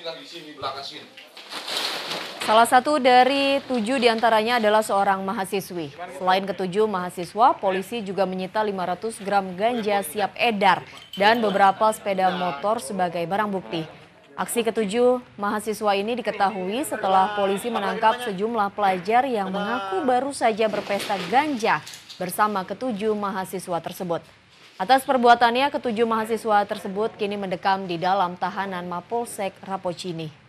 di sini belakang sini. Salah satu dari tujuh diantaranya adalah seorang mahasiswi. Selain ketujuh mahasiswa, polisi juga menyita 500 gram ganja siap edar dan beberapa sepeda motor sebagai barang bukti. Aksi ketujuh mahasiswa ini diketahui setelah polisi menangkap sejumlah pelajar yang mengaku baru saja berpesta ganja bersama ketujuh mahasiswa tersebut. Atas perbuatannya, ketujuh mahasiswa tersebut kini mendekam di dalam tahanan Mapolsek Rapocini.